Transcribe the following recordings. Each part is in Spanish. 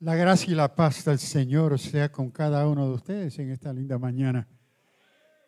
La gracia y la paz del Señor sea con cada uno de ustedes en esta linda mañana.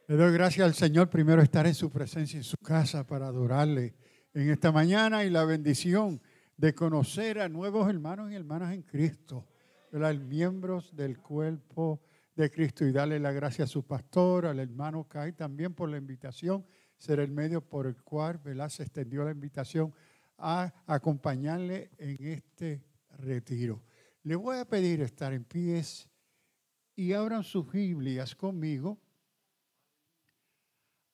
Le doy gracias al Señor primero estar en su presencia, en su casa, para adorarle en esta mañana y la bendición de conocer a nuevos hermanos y hermanas en Cristo, los miembros del cuerpo de Cristo y darle la gracia a su pastor, al hermano Kai también por la invitación, ser el medio por el cual extendió la invitación a acompañarle en este retiro. Le voy a pedir estar en pies y abran sus Biblias conmigo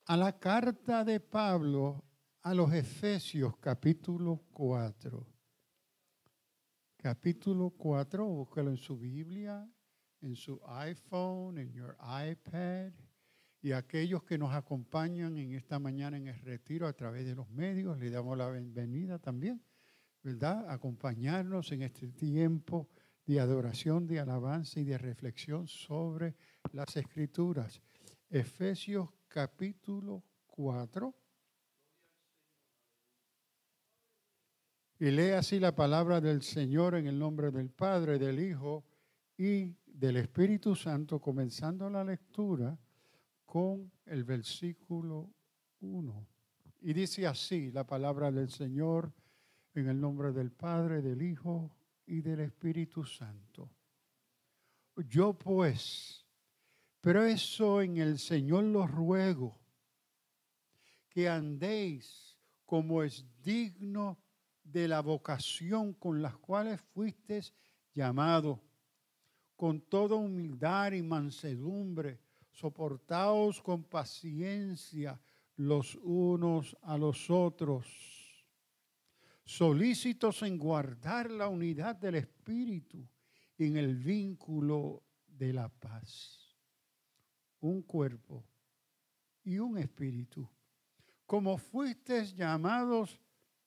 a la carta de Pablo a los Efesios capítulo 4. Capítulo 4, búsquelo en su Biblia, en su iPhone, en your iPad y aquellos que nos acompañan en esta mañana en el retiro a través de los medios, le damos la bienvenida también, ¿verdad? Acompañarnos en este tiempo de adoración, de alabanza y de reflexión sobre las escrituras. Efesios capítulo 4. Y lee así la palabra del Señor en el nombre del Padre, del Hijo y del Espíritu Santo, comenzando la lectura con el versículo 1. Y dice así la palabra del Señor en el nombre del Padre, del Hijo y del Espíritu Santo. Yo pues, pero eso en el Señor los ruego, que andéis como es digno de la vocación con las cuales fuisteis llamado, con toda humildad y mansedumbre, soportaos con paciencia los unos a los otros solícitos en guardar la unidad del Espíritu en el vínculo de la paz. Un cuerpo y un espíritu. Como fuisteis llamados,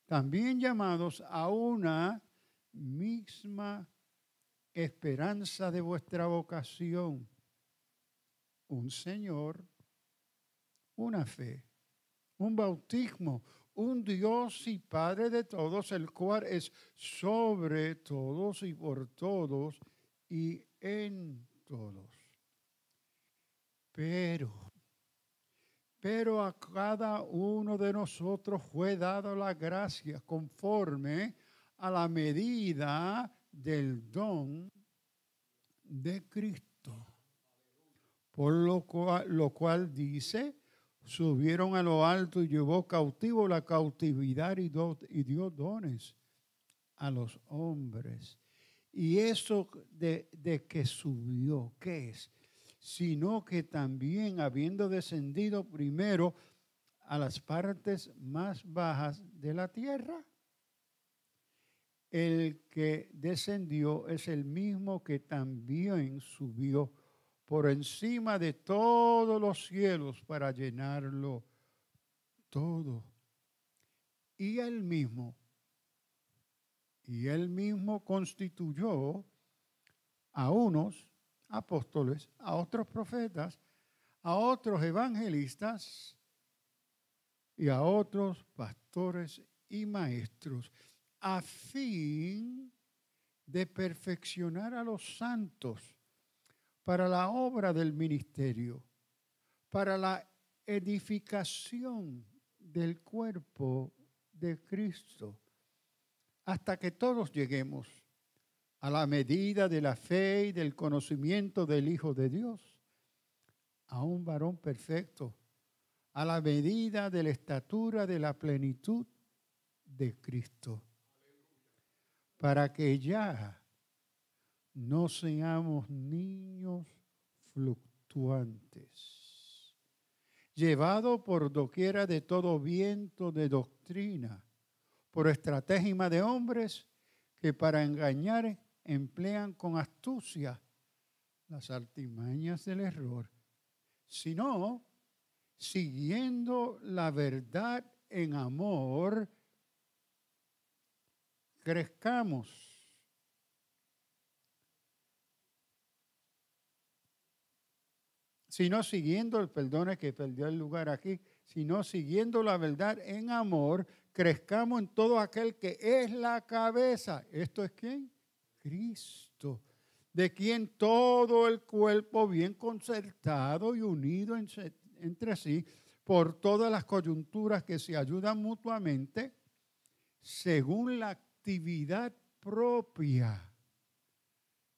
también llamados a una misma esperanza de vuestra vocación. Un Señor, una fe, un bautismo, un Dios y Padre de todos, el cual es sobre todos y por todos y en todos. Pero, pero a cada uno de nosotros fue dado la gracia conforme a la medida del don de Cristo. Por lo cual, lo cual dice, subieron a lo alto y llevó cautivo la cautividad y, dio dones a los hombres. Y eso de, de que subió, ¿qué es? Sino que también habiendo descendido primero a las partes más bajas de la tierra, el que descendió es el mismo que también subió por encima de todos los cielos para llenarlo todo. Y él mismo, y él mismo constituyó a unos apóstoles, a otros profetas, a otros evangelistas y a otros pastores y maestros, a fin de perfeccionar a los santos para la obra del ministerio, para la edificación del cuerpo de Cristo, hasta que todos lleguemos a la medida de la fe y del conocimiento del Hijo de Dios, a un varón perfecto, a la medida de la estatura de la plenitud de Cristo, para que ya no seamos niños fluctuantes, llevados por doquiera de todo viento de doctrina, por estratégima de hombres que para engañar emplean con astucia las artimañas del error, sino siguiendo la verdad en amor, crezcamos sino siguiendo el perdón que perdió el lugar aquí, sino siguiendo la verdad en amor, crezcamos en todo aquel que es la cabeza. ¿Esto es quién? Cristo, de quien todo el cuerpo bien concertado y unido entre sí por todas las coyunturas que se ayudan mutuamente, según la actividad propia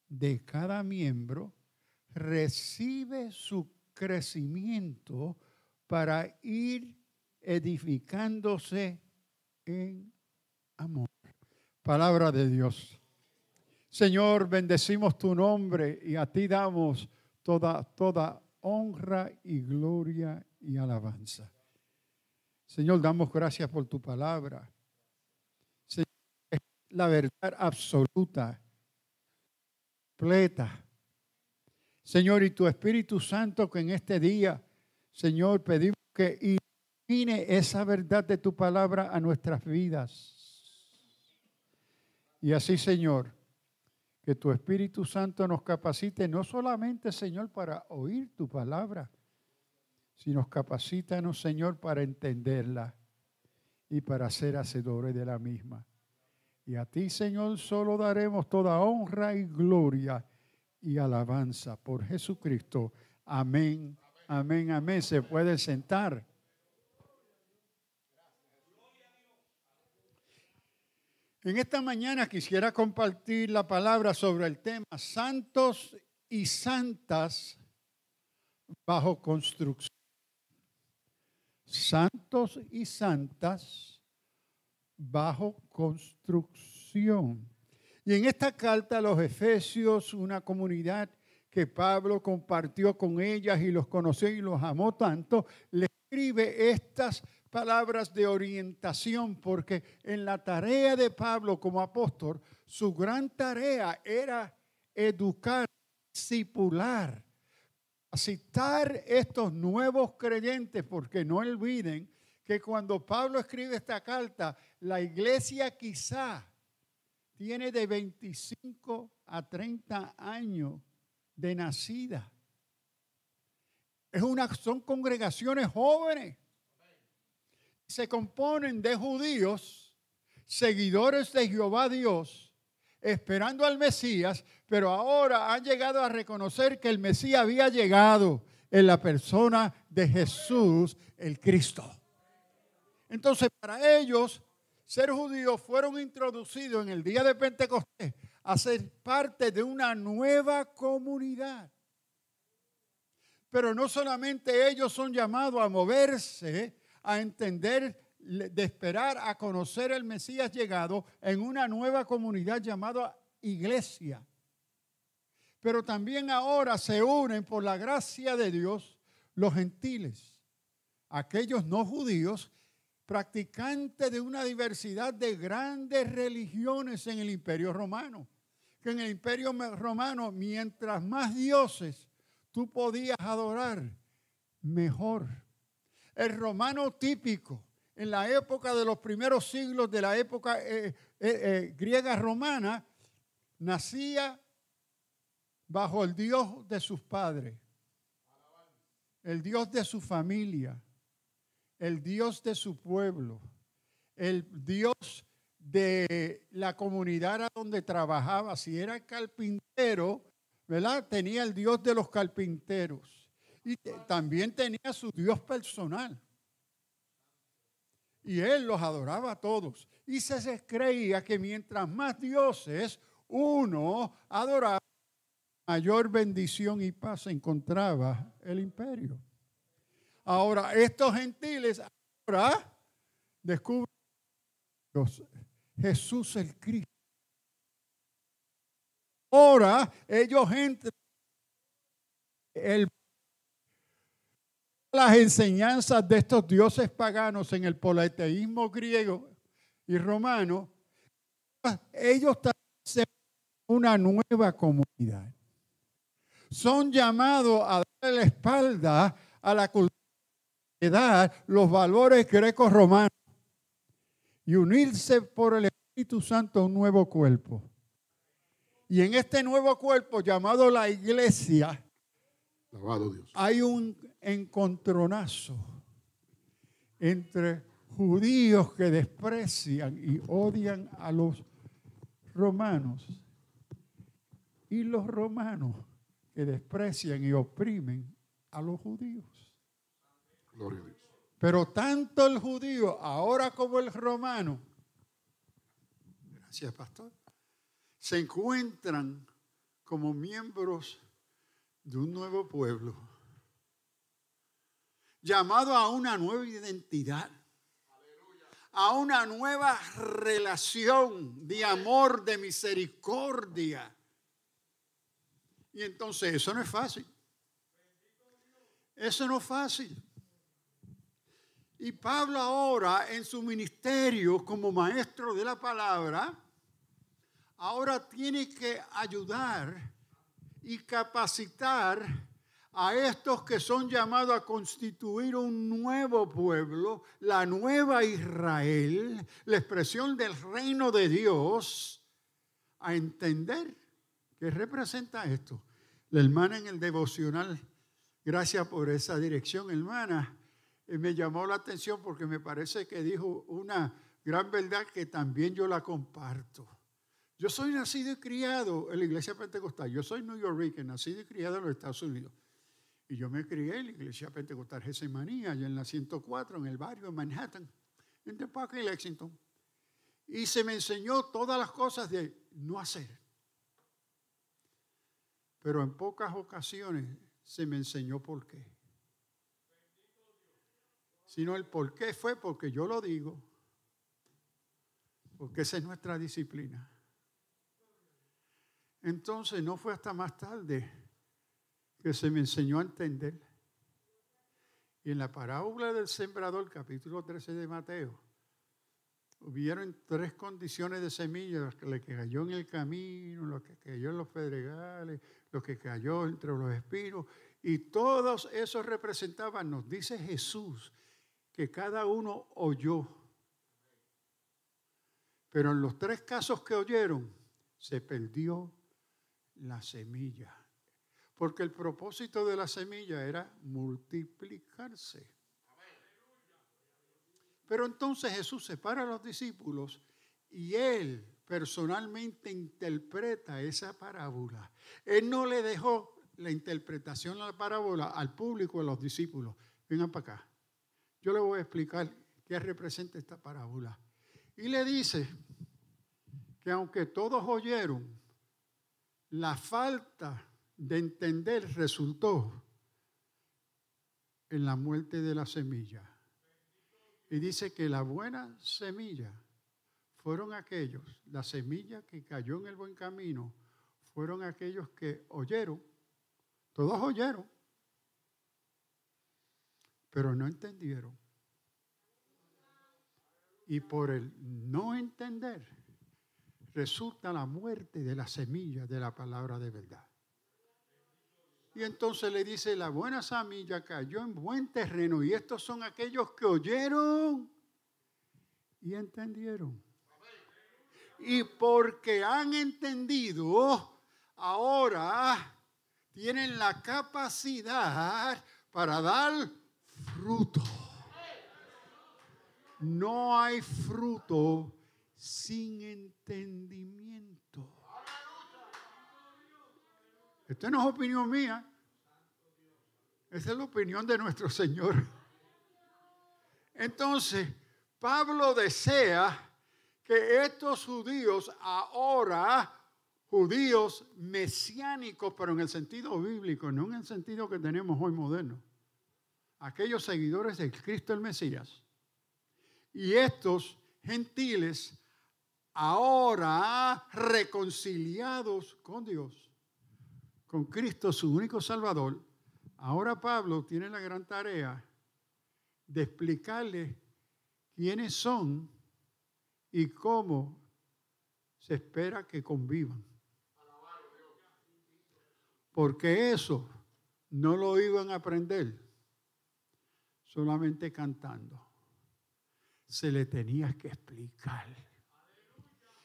de cada miembro, recibe su crecimiento para ir edificándose en amor. Palabra de Dios. Señor, bendecimos tu nombre y a ti damos toda, toda honra y gloria y alabanza. Señor, damos gracias por tu palabra. Señor, es la verdad absoluta, completa, Señor, y tu Espíritu Santo que en este día, Señor, pedimos que ilumine esa verdad de tu palabra a nuestras vidas. Y así, Señor, que tu Espíritu Santo nos capacite no solamente, Señor, para oír tu palabra, sino capacítanos, Señor, para entenderla y para ser hacedores de la misma. Y a ti, Señor, solo daremos toda honra y gloria y alabanza por Jesucristo. Amén, amén, amén. Se puede sentar. En esta mañana quisiera compartir la palabra sobre el tema santos y santas bajo construcción. Santos y santas bajo construcción. Y en esta carta a los Efesios, una comunidad que Pablo compartió con ellas y los conoció y los amó tanto, le escribe estas palabras de orientación, porque en la tarea de Pablo como apóstol, su gran tarea era educar, discipular, citar estos nuevos creyentes, porque no olviden que cuando Pablo escribe esta carta, la iglesia quizá Viene de 25 a 30 años de nacida. una, son congregaciones jóvenes. Se componen de judíos, seguidores de Jehová Dios, esperando al Mesías, pero ahora han llegado a reconocer que el Mesías había llegado en la persona de Jesús el Cristo. Entonces, para ellos, ser judíos fueron introducidos en el día de Pentecostés a ser parte de una nueva comunidad. Pero no solamente ellos son llamados a moverse, a entender, de esperar a conocer el Mesías llegado en una nueva comunidad llamada iglesia. Pero también ahora se unen por la gracia de Dios los gentiles, aquellos no judíos practicante de una diversidad de grandes religiones en el imperio romano. Que en el imperio romano, mientras más dioses tú podías adorar, mejor. El romano típico, en la época de los primeros siglos de la época eh, eh, eh, griega romana, nacía bajo el Dios de sus padres, el Dios de su familia el Dios de su pueblo, el Dios de la comunidad a donde trabajaba. Si era carpintero, ¿verdad? Tenía el Dios de los carpinteros. Y también tenía su Dios personal. Y él los adoraba a todos. Y se creía que mientras más dioses uno adoraba, mayor bendición y paz encontraba el imperio. Ahora, estos gentiles ahora descubren Jesús el Cristo. Ahora ellos entran el, las enseñanzas de estos dioses paganos en el politeísmo griego y romano. Ellos también una nueva comunidad. Son llamados a darle la espalda a la cultura dar los valores greco romanos y unirse por el Espíritu Santo a un nuevo cuerpo. Y en este nuevo cuerpo llamado la iglesia, hay un encontronazo entre judíos que desprecian y odian a los romanos y los romanos que desprecian y oprimen a los judíos. Pero tanto el judío ahora como el romano, gracias pastor, se encuentran como miembros de un nuevo pueblo, llamado a una nueva identidad, a una nueva relación de amor, de misericordia. Y entonces eso no es fácil. Eso no es fácil. Y Pablo ahora en su ministerio como maestro de la palabra, ahora tiene que ayudar y capacitar a estos que son llamados a constituir un nuevo pueblo, la nueva Israel, la expresión del reino de Dios, a entender qué representa esto. La hermana en el devocional, gracias por esa dirección, hermana, y me llamó la atención porque me parece que dijo una gran verdad que también yo la comparto. Yo soy nacido y criado en la iglesia pentecostal. Yo soy New York, nacido y criado en los Estados Unidos. Y yo me crié en la iglesia pentecostal Gesemanía, allá en la 104, en el barrio de Manhattan, entre Park y Lexington. Y se me enseñó todas las cosas de no hacer. Pero en pocas ocasiones se me enseñó por qué sino el por qué fue porque yo lo digo, porque esa es nuestra disciplina. Entonces no fue hasta más tarde que se me enseñó a entender. Y en la parábola del sembrador, capítulo 13 de Mateo, hubieron tres condiciones de semillas, las que cayó en el camino, lo que cayó en los pedregales, lo que cayó entre los espinos, y todos esos representaban, nos dice Jesús, que cada uno oyó. Pero en los tres casos que oyeron, se perdió la semilla. Porque el propósito de la semilla era multiplicarse. Pero entonces Jesús separa a los discípulos y él personalmente interpreta esa parábola. Él no le dejó la interpretación de la parábola al público, a los discípulos. Vengan para acá. Yo le voy a explicar qué representa esta parábola. Y le dice que aunque todos oyeron, la falta de entender resultó en la muerte de la semilla. Y dice que la buena semilla fueron aquellos, la semilla que cayó en el buen camino, fueron aquellos que oyeron, todos oyeron, pero no entendieron. Y por el no entender resulta la muerte de la semilla de la palabra de verdad. Y entonces le dice, la buena semilla cayó en buen terreno y estos son aquellos que oyeron y entendieron. Y porque han entendido, ahora tienen la capacidad para dar fruto. No hay fruto sin entendimiento. Esta no es opinión mía. Esa es la opinión de nuestro Señor. Entonces, Pablo desea que estos judíos ahora, judíos mesiánicos, pero en el sentido bíblico, no en el sentido que tenemos hoy moderno, aquellos seguidores de Cristo el Mesías. Y estos gentiles ahora reconciliados con Dios, con Cristo su único Salvador, ahora Pablo tiene la gran tarea de explicarles quiénes son y cómo se espera que convivan. Porque eso no lo iban a aprender solamente cantando. Se le tenía que explicar.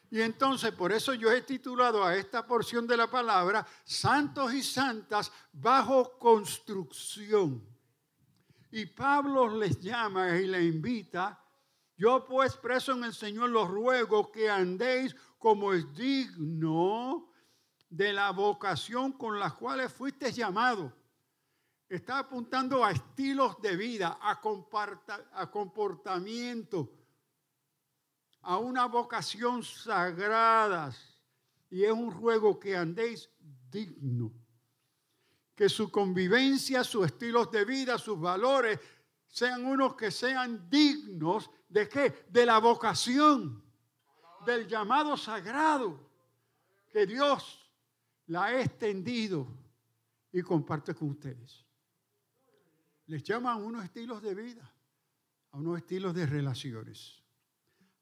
Y entonces por eso yo he titulado a esta porción de la palabra Santos y Santas bajo construcción. Y Pablo les llama y les invita, yo pues preso en el Señor los ruego que andéis como es digno de la vocación con la cual fuiste llamado Está apuntando a estilos de vida, a, comportamiento, a una vocación sagrada Y es un ruego que andéis digno. Que su convivencia, sus estilos de vida, sus valores sean unos que sean dignos de qué? De la vocación, del llamado sagrado que Dios la ha extendido y comparte con ustedes les llaman a unos estilos de vida, a unos estilos de relaciones,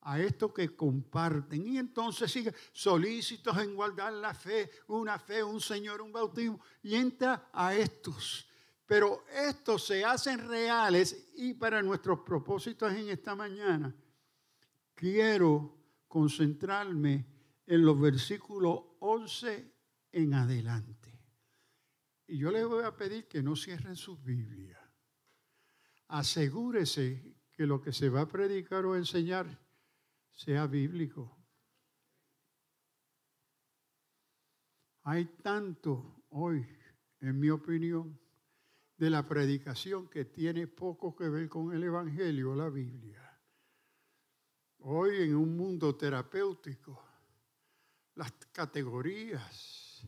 a esto que comparten. Y entonces sigue solícitos en guardar la fe, una fe, un Señor, un bautismo, y entra a estos. Pero estos se hacen reales y para nuestros propósitos en esta mañana quiero concentrarme en los versículos 11 en adelante. Y yo les voy a pedir que no cierren sus Biblias asegúrese que lo que se va a predicar o enseñar sea bíblico. Hay tanto hoy, en mi opinión, de la predicación que tiene poco que ver con el Evangelio o la Biblia. Hoy en un mundo terapéutico, las categorías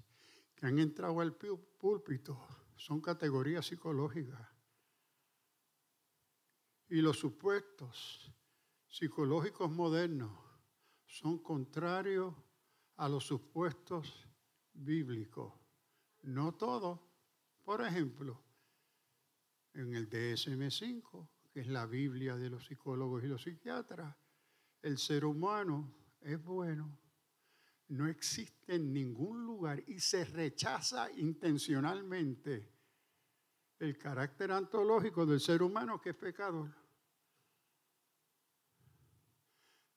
que han entrado al púlpito son categorías psicológicas y los supuestos psicológicos modernos son contrarios a los supuestos bíblicos. No todo, Por ejemplo, en el DSM5, que es la Biblia de los psicólogos y los psiquiatras, el ser humano es bueno. No existe en ningún lugar y se rechaza intencionalmente el carácter antológico del ser humano que es pecador.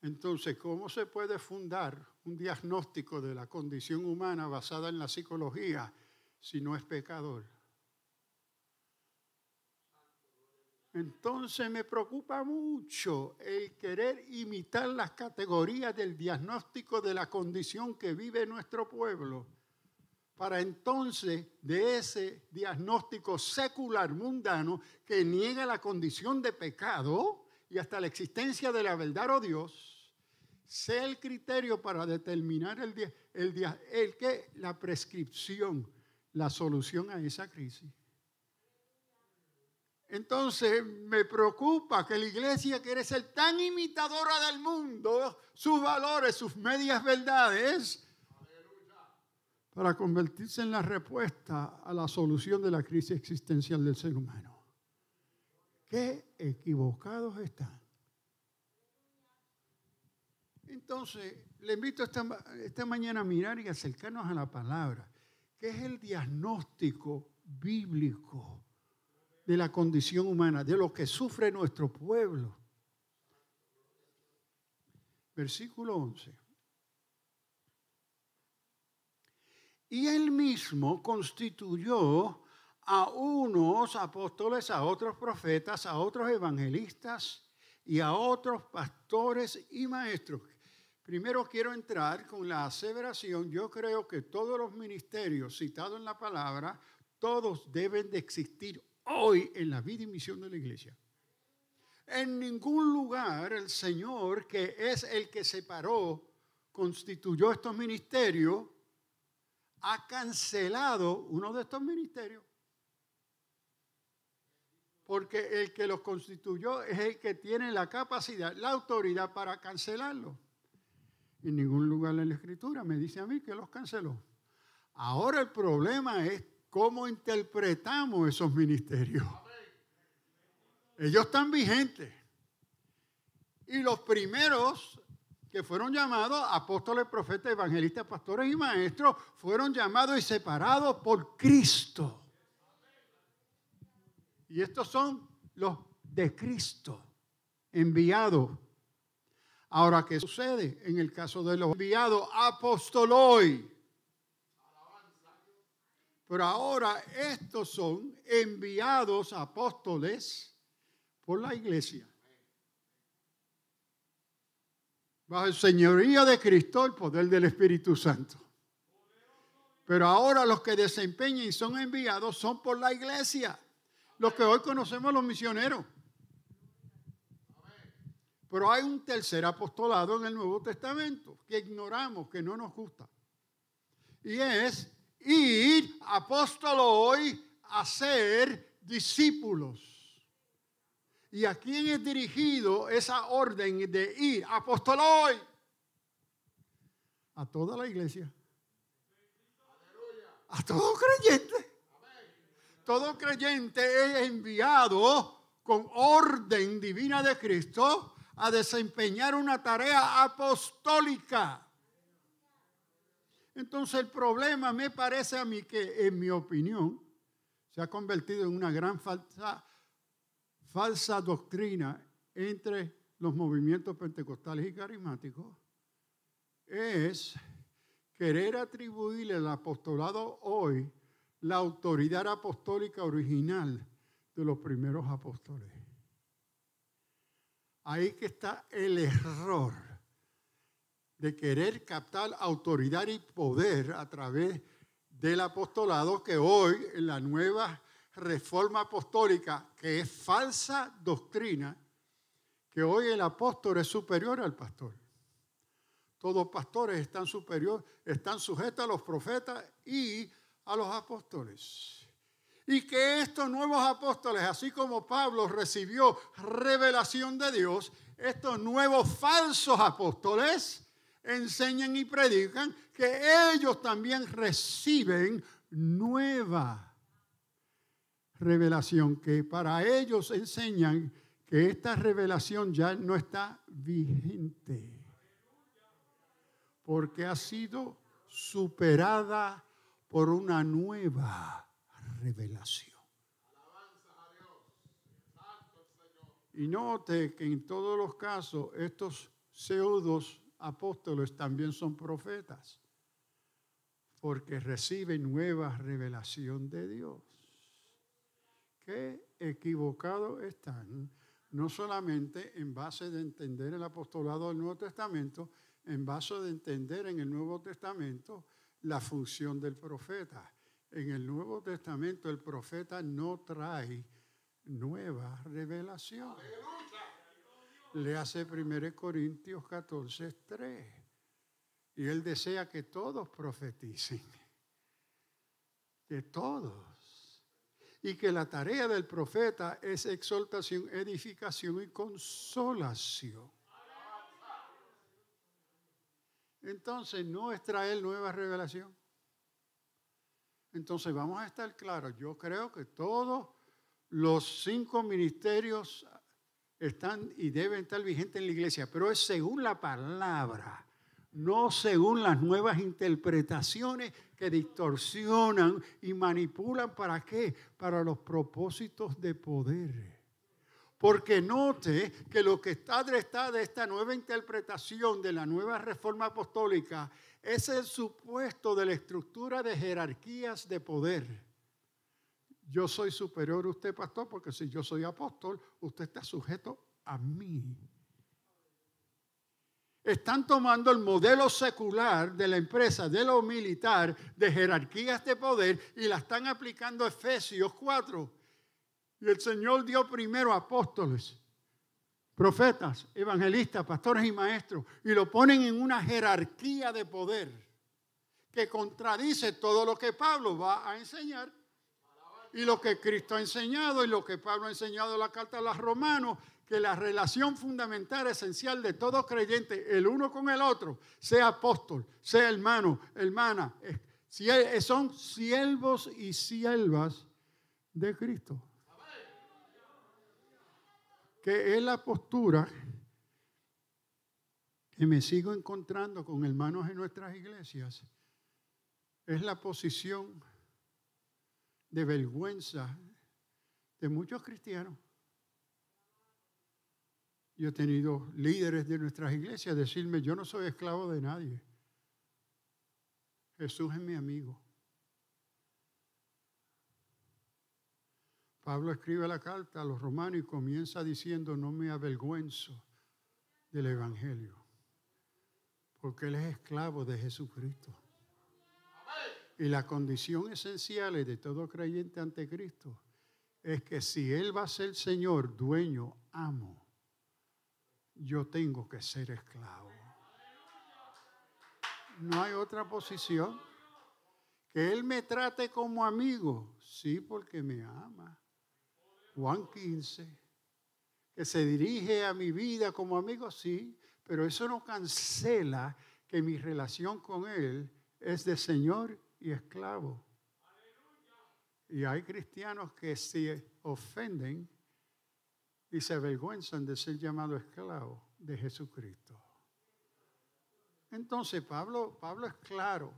Entonces, ¿cómo se puede fundar un diagnóstico de la condición humana basada en la psicología si no es pecador? Entonces me preocupa mucho el querer imitar las categorías del diagnóstico de la condición que vive nuestro pueblo para entonces de ese diagnóstico secular mundano que niega la condición de pecado y hasta la existencia de la verdad o oh Dios, sea el criterio para determinar el, el, el que la prescripción, la solución a esa crisis. Entonces me preocupa que la iglesia quiere ser tan imitadora del mundo, sus valores, sus medias verdades, para convertirse en la respuesta a la solución de la crisis existencial del ser humano. Qué equivocados están. Entonces, le invito esta, esta mañana a mirar y acercarnos a la palabra, que es el diagnóstico bíblico de la condición humana, de lo que sufre nuestro pueblo. Versículo 11. Y él mismo constituyó a unos apóstoles, a otros profetas, a otros evangelistas y a otros pastores y maestros. Primero quiero entrar con la aseveración, yo creo que todos los ministerios citados en la palabra, todos deben de existir hoy en la vida y misión de la iglesia. En ningún lugar el Señor, que es el que separó, constituyó estos ministerios, ha cancelado uno de estos ministerios. Porque el que los constituyó es el que tiene la capacidad, la autoridad para cancelarlo. En ningún lugar en la escritura me dice a mí que los canceló. Ahora el problema es cómo interpretamos esos ministerios. Ellos están vigentes. Y los primeros que fueron llamados apóstoles, profetas, evangelistas, pastores y maestros, fueron llamados y separados por Cristo. Y estos son los de Cristo, enviados. Ahora, ¿qué sucede en el caso de los enviados? hoy Pero ahora estos son enviados apóstoles por la iglesia. bajo el señorío de Cristo, el poder del Espíritu Santo. Pero ahora los que desempeñan y son enviados son por la iglesia, los que hoy conocemos los misioneros. Pero hay un tercer apostolado en el Nuevo Testamento que ignoramos, que no nos gusta. Y es ir, apóstolo hoy, a ser discípulos y a quién es dirigido esa orden de ir, hoy? a toda la iglesia, a todo creyente. Todo creyente es enviado con orden divina de Cristo a desempeñar una tarea apostólica. Entonces el problema me parece a mí que, en mi opinión, se ha convertido en una gran falsa falsa doctrina entre los movimientos pentecostales y carismáticos es querer atribuirle al apostolado hoy la autoridad apostólica original de los primeros apóstoles. Ahí que está el error de querer captar autoridad y poder a través del apostolado que hoy en la nueva reforma apostólica, que es falsa doctrina, que hoy el apóstol es superior al pastor. Todos pastores están, superior, están sujetos a los profetas y a los apóstoles. Y que estos nuevos apóstoles, así como Pablo recibió revelación de Dios, estos nuevos falsos apóstoles enseñan y predican que ellos también reciben nueva revelación, que para ellos enseñan que esta revelación ya no está vigente, porque ha sido superada por una nueva revelación. Y note que en todos los casos estos pseudos apóstoles también son profetas, porque reciben nueva revelación de Dios equivocados están, no solamente en base de entender el apostolado del Nuevo Testamento, en base de entender en el Nuevo Testamento la función del profeta. En el Nuevo Testamento el profeta no trae nueva revelación. Le hace 1 Corintios 14, 3. Y él desea que todos profeticen. Que todos y que la tarea del profeta es exaltación, edificación y consolación. Entonces no es traer nueva revelación. Entonces vamos a estar claros, yo creo que todos los cinco ministerios están y deben estar vigentes en la iglesia, pero es según la palabra no según las nuevas interpretaciones que distorsionan y manipulan. ¿Para qué? Para los propósitos de poder. Porque note que lo que está de esta nueva interpretación de la nueva reforma apostólica es el supuesto de la estructura de jerarquías de poder. Yo soy superior a usted, pastor, porque si yo soy apóstol, usted está sujeto a mí. Están tomando el modelo secular de la empresa, de lo militar, de jerarquías de poder y la están aplicando a Efesios 4. Y el Señor dio primero apóstoles, profetas, evangelistas, pastores y maestros y lo ponen en una jerarquía de poder que contradice todo lo que Pablo va a enseñar y lo que Cristo ha enseñado y lo que Pablo ha enseñado en la carta a los romanos que la relación fundamental esencial de todo creyente, el uno con el otro, sea apóstol, sea hermano, hermana, son siervos y siervas de Cristo. Que es la postura que me sigo encontrando con hermanos en nuestras iglesias. Es la posición de vergüenza de muchos cristianos yo he tenido líderes de nuestras iglesias decirme, yo no soy esclavo de nadie. Jesús es mi amigo. Pablo escribe la carta a los romanos y comienza diciendo, no me avergüenzo del Evangelio, porque él es esclavo de Jesucristo. Y la condición esencial de todo creyente ante Cristo es que si Él va a ser Señor, dueño, amo, yo tengo que ser esclavo. No hay otra posición. Que Él me trate como amigo, sí, porque me ama. Juan 15. Que se dirige a mi vida como amigo, sí, pero eso no cancela que mi relación con Él es de Señor y esclavo. Y hay cristianos que se ofenden y se avergüenzan de ser llamado esclavo de Jesucristo. Entonces, Pablo, Pablo es claro.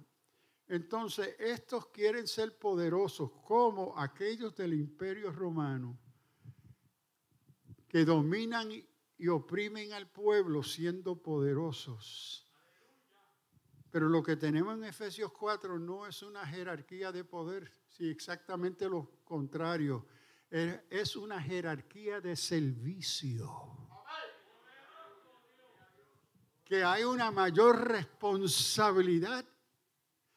Entonces, estos quieren ser poderosos como aquellos del imperio romano que dominan y oprimen al pueblo siendo poderosos. Pero lo que tenemos en Efesios 4 no es una jerarquía de poder, si exactamente lo contrario eh, es una jerarquía de servicio. Que hay una mayor responsabilidad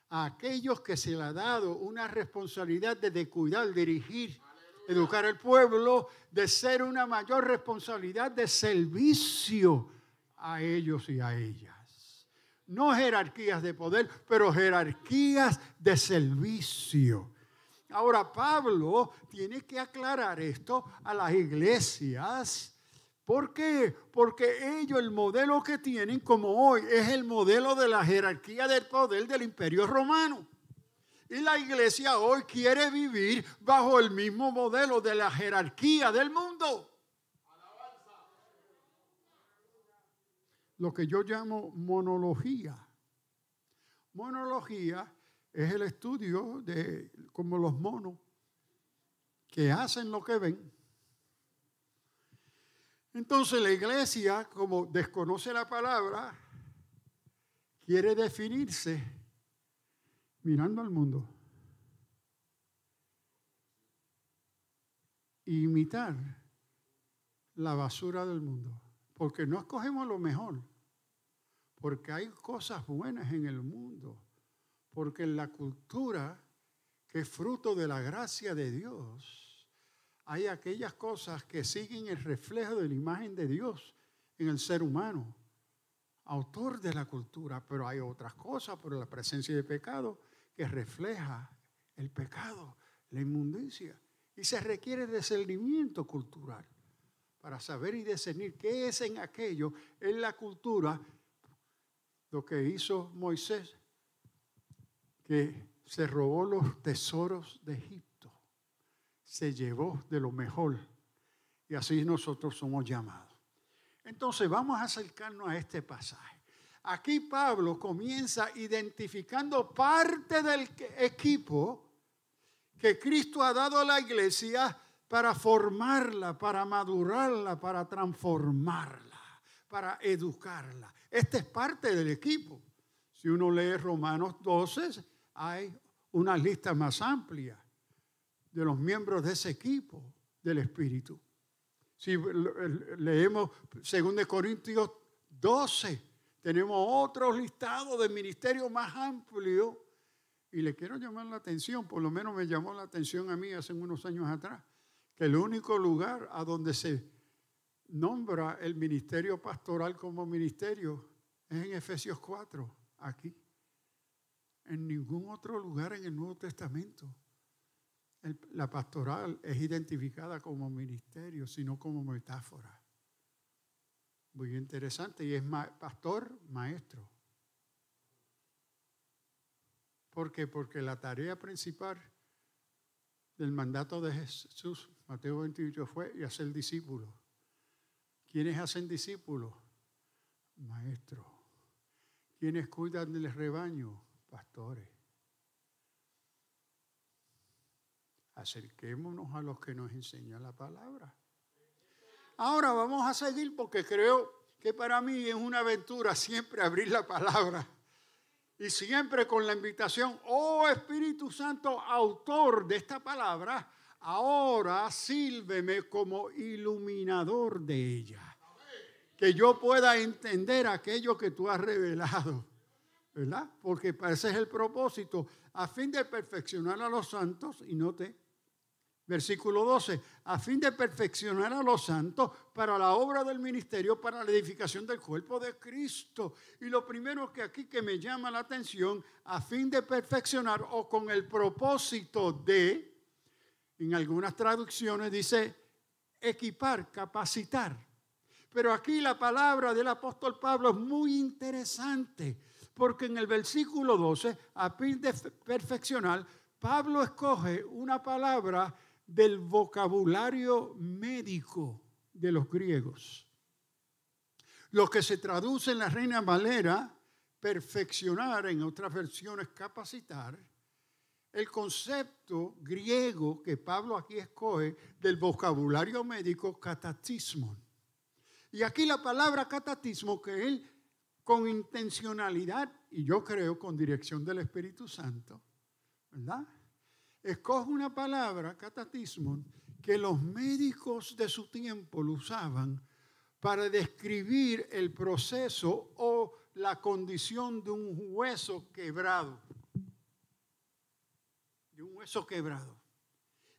a aquellos que se le ha dado una responsabilidad de cuidar, dirigir, educar al pueblo, de ser una mayor responsabilidad de servicio a ellos y a ellas. No jerarquías de poder, pero jerarquías de servicio. Ahora Pablo tiene que aclarar esto a las iglesias. ¿Por qué? Porque ellos el modelo que tienen como hoy es el modelo de la jerarquía del poder del imperio romano. Y la iglesia hoy quiere vivir bajo el mismo modelo de la jerarquía del mundo. Lo que yo llamo monología. Monología es el estudio de como los monos que hacen lo que ven. Entonces la iglesia, como desconoce la palabra, quiere definirse mirando al mundo. imitar la basura del mundo, porque no escogemos lo mejor, porque hay cosas buenas en el mundo porque en la cultura que es fruto de la gracia de Dios, hay aquellas cosas que siguen el reflejo de la imagen de Dios en el ser humano, autor de la cultura, pero hay otras cosas, por la presencia de pecado, que refleja el pecado, la inmundicia. Y se requiere discernimiento cultural para saber y discernir qué es en aquello, en la cultura, lo que hizo Moisés que se robó los tesoros de Egipto, se llevó de lo mejor. Y así nosotros somos llamados. Entonces vamos a acercarnos a este pasaje. Aquí Pablo comienza identificando parte del equipo que Cristo ha dado a la iglesia para formarla, para madurarla, para transformarla, para educarla. Esta es parte del equipo. Si uno lee Romanos 12, hay una lista más amplia de los miembros de ese equipo del Espíritu. Si leemos 2 Corintios 12, tenemos otro listado de ministerio más amplio. Y le quiero llamar la atención, por lo menos me llamó la atención a mí hace unos años atrás, que el único lugar a donde se nombra el ministerio pastoral como ministerio es en Efesios 4, aquí en ningún otro lugar en el Nuevo Testamento. la pastoral es identificada como ministerio, sino como metáfora. Muy interesante, y es pastor, maestro. ¿Por qué? Porque la tarea principal del mandato de Jesús, Mateo 28, fue y hacer discípulos. ¿Quiénes hacen discípulos? maestro ¿Quiénes cuidan del rebaño? pastores. Acerquémonos a los que nos enseñan la palabra. Ahora vamos a seguir porque creo que para mí es una aventura siempre abrir la palabra y siempre con la invitación, oh Espíritu Santo, autor de esta palabra, ahora sírveme como iluminador de ella. Que yo pueda entender aquello que tú has revelado. ¿verdad? Porque ese es el propósito, a fin de perfeccionar a los santos, y note, versículo 12, a fin de perfeccionar a los santos para la obra del ministerio, para la edificación del cuerpo de Cristo. Y lo primero que aquí que me llama la atención, a fin de perfeccionar o con el propósito de, en algunas traducciones dice, equipar, capacitar. Pero aquí la palabra del apóstol Pablo es muy interesante porque en el versículo 12, a fin de perfeccionar, Pablo escoge una palabra del vocabulario médico de los griegos. Lo que se traduce en la Reina Valera, perfeccionar, en otras versiones capacitar, el concepto griego que Pablo aquí escoge del vocabulario médico, catatismo. Y aquí la palabra catatismo que él con intencionalidad y yo creo con dirección del Espíritu Santo, ¿verdad? Escoge una palabra, catatismo, que los médicos de su tiempo lo usaban para describir el proceso o la condición de un hueso quebrado. De un hueso quebrado.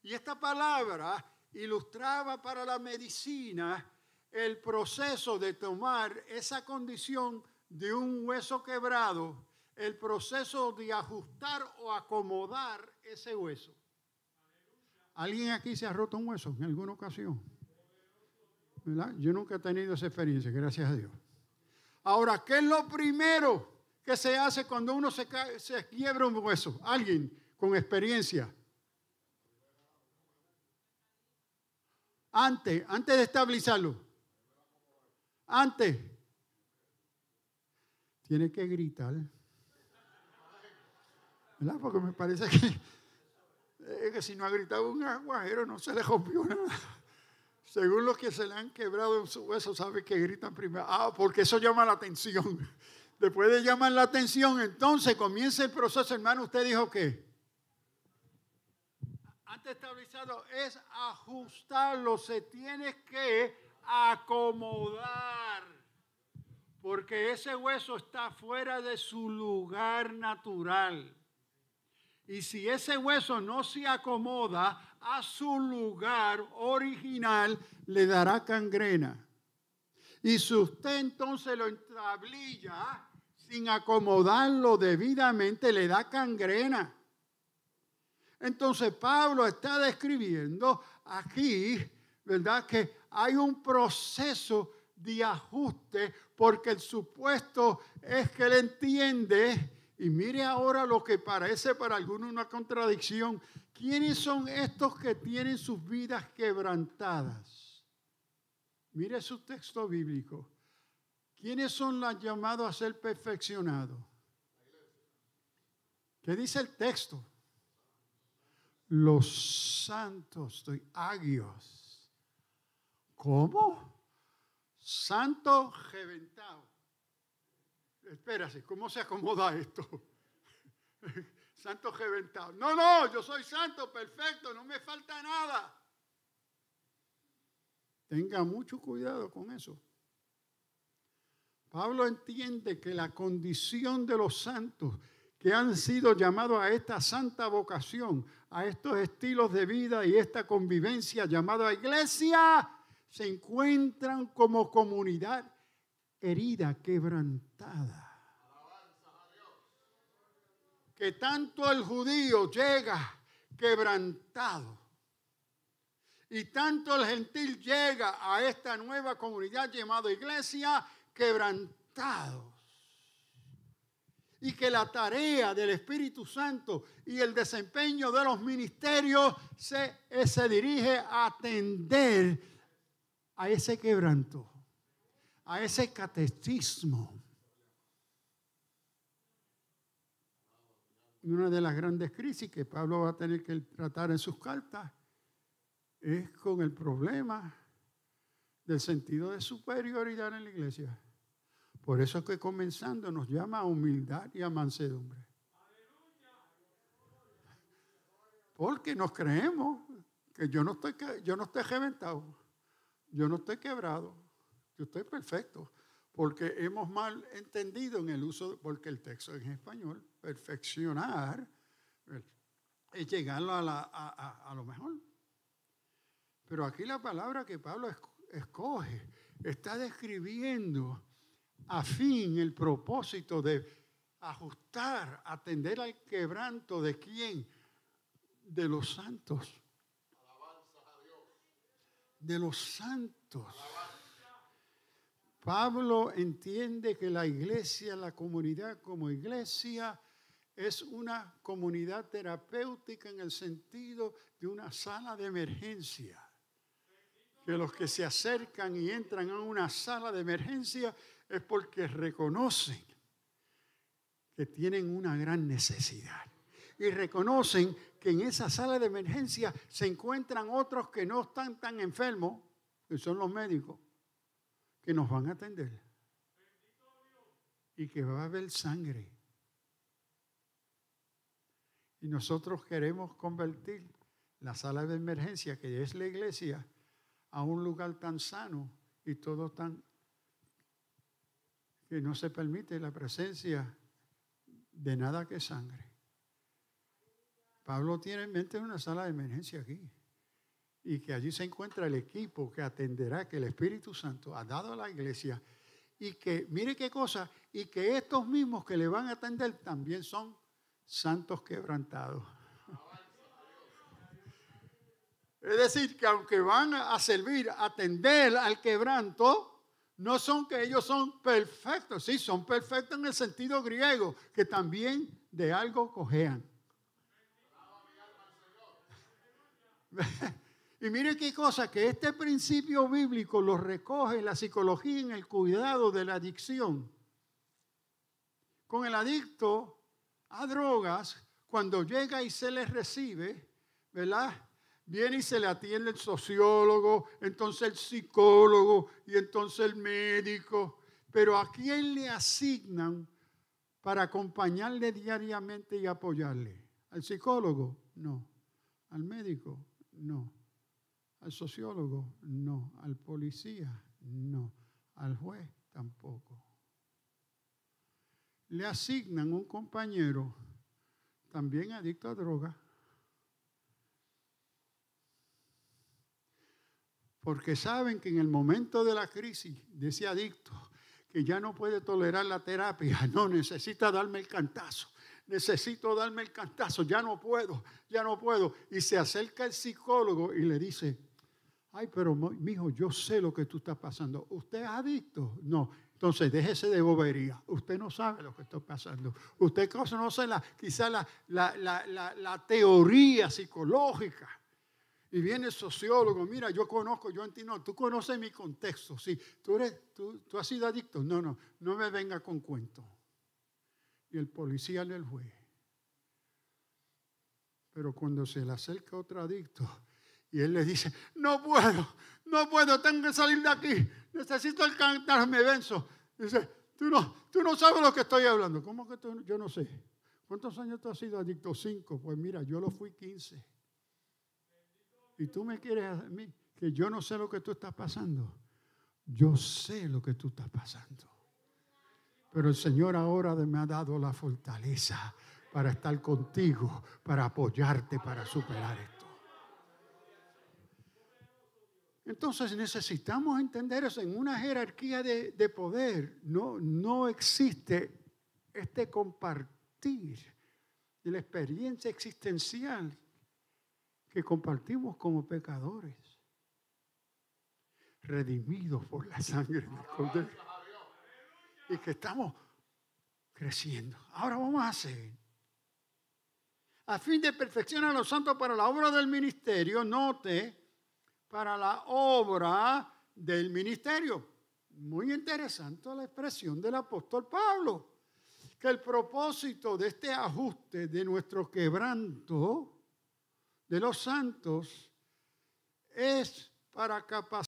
Y esta palabra ilustraba para la medicina el proceso de tomar esa condición de un hueso quebrado, el proceso de ajustar o acomodar ese hueso. ¿Alguien aquí se ha roto un hueso en alguna ocasión? Yo nunca he tenido esa experiencia, gracias a Dios. Ahora, ¿qué es lo primero que se hace cuando uno se, se quiebra un hueso? Alguien con experiencia. Antes, antes de estabilizarlo. Antes tiene que gritar. ¿Verdad? Porque me parece que, es eh, que si no ha gritado un aguajero no se le rompió nada. Según los que se le han quebrado en su hueso, sabe que gritan primero. Ah, porque eso llama la atención. Después de llamar la atención, entonces comienza el proceso, hermano. ¿Usted dijo qué? Antes estabilizado es ajustarlo, se tiene que acomodar porque ese hueso está fuera de su lugar natural. Y si ese hueso no se acomoda a su lugar original, le dará cangrena. Y si usted entonces lo entablilla sin acomodarlo debidamente, le da cangrena. Entonces Pablo está describiendo aquí, ¿verdad? Que hay un proceso de ajuste porque el supuesto es que él entiende. Y mire ahora lo que parece para algunos una contradicción. ¿Quiénes son estos que tienen sus vidas quebrantadas? Mire su texto bíblico. ¿Quiénes son los llamados a ser perfeccionados? ¿Qué dice el texto? Los santos, estoy agios. ¿Cómo? santo reventado. Espérase, ¿cómo se acomoda esto? santo reventado. No, no, yo soy santo, perfecto, no me falta nada. Tenga mucho cuidado con eso. Pablo entiende que la condición de los santos que han sido llamados a esta santa vocación, a estos estilos de vida y esta convivencia llamada iglesia, se encuentran como comunidad herida, quebrantada. Que tanto el judío llega quebrantado y tanto el gentil llega a esta nueva comunidad llamada iglesia quebrantados. Y que la tarea del Espíritu Santo y el desempeño de los ministerios se, eh, se dirige a atender a ese quebranto, a ese catecismo. una de las grandes crisis que Pablo va a tener que tratar en sus cartas es con el problema del sentido de superioridad en la iglesia. Por eso es que comenzando nos llama a humildad y a mansedumbre. Porque nos creemos que yo no estoy, yo no estoy reventado. Yo no estoy quebrado, yo estoy perfecto, porque hemos mal entendido en el uso, porque el texto en español, perfeccionar, es llegarlo a, a lo mejor. Pero aquí la palabra que Pablo escoge está describiendo a fin el propósito de ajustar, atender al quebranto de quién, de los santos de los santos. Pablo entiende que la iglesia, la comunidad como iglesia, es una comunidad terapéutica en el sentido de una sala de emergencia. Que los que se acercan y entran a una sala de emergencia es porque reconocen que tienen una gran necesidad y reconocen en esa sala de emergencia se encuentran otros que no están tan enfermos, que son los médicos, que nos van a atender. Y que va a haber sangre. Y nosotros queremos convertir la sala de emergencia, que es la iglesia, a un lugar tan sano y todo tan que no se permite la presencia de nada que sangre. Pablo tiene en mente una sala de emergencia aquí y que allí se encuentra el equipo que atenderá, que el Espíritu Santo ha dado a la iglesia y que, mire qué cosa, y que estos mismos que le van a atender también son santos quebrantados. Es decir, que aunque van a servir, a atender al quebranto, no son que ellos son perfectos, sí, son perfectos en el sentido griego, que también de algo cojean. y mire qué cosa, que este principio bíblico lo recoge la psicología en el cuidado de la adicción. Con el adicto a drogas, cuando llega y se le recibe, ¿verdad? Viene y se le atiende el sociólogo, entonces el psicólogo y entonces el médico. Pero ¿a quién le asignan para acompañarle diariamente y apoyarle? ¿Al psicólogo? No. ¿Al médico? no. Al sociólogo, no. Al policía, no. Al juez, tampoco. Le asignan un compañero también adicto a droga, porque saben que en el momento de la crisis de ese adicto, que ya no puede tolerar la terapia, no necesita darme el cantazo necesito darme el cantazo, ya no puedo, ya no puedo. Y se acerca el psicólogo y le dice, ay, pero hijo, yo sé lo que tú estás pasando. ¿Usted es adicto? No. Entonces, déjese de bobería. Usted no sabe lo que está pasando. Usted conoce la, quizá la, la, la, teoría psicológica. Y viene el sociólogo, mira, yo conozco, yo entiendo, tú conoces mi contexto, sí, tú, eres, tú, tú has sido adicto, no, no, no me venga con cuento el policía le el juez. Pero cuando se le acerca otro adicto y él le dice, no puedo, no puedo, tengo que salir de aquí, necesito alcanzarme venzo. Dice, tú no, tú no sabes lo que estoy hablando. ¿Cómo que yo no sé? ¿Cuántos años tú has sido adicto? Cinco. Pues mira, yo lo fui 15 Y tú me quieres a mí que yo no sé lo que tú estás pasando. Yo sé lo que tú estás pasando. Pero el Señor ahora me ha dado la fortaleza para estar contigo, para apoyarte, para superar esto. Entonces necesitamos entender eso. En una jerarquía de, poder no, no existe este compartir la experiencia existencial que compartimos como pecadores, redimidos por la sangre del Cordero y que estamos creciendo. Ahora vamos a hacer. A fin de perfeccionar a los santos para la obra del ministerio, note, para la obra del ministerio. Muy interesante la expresión del apóstol Pablo, que el propósito de este ajuste de nuestro quebranto de los santos es para capacitar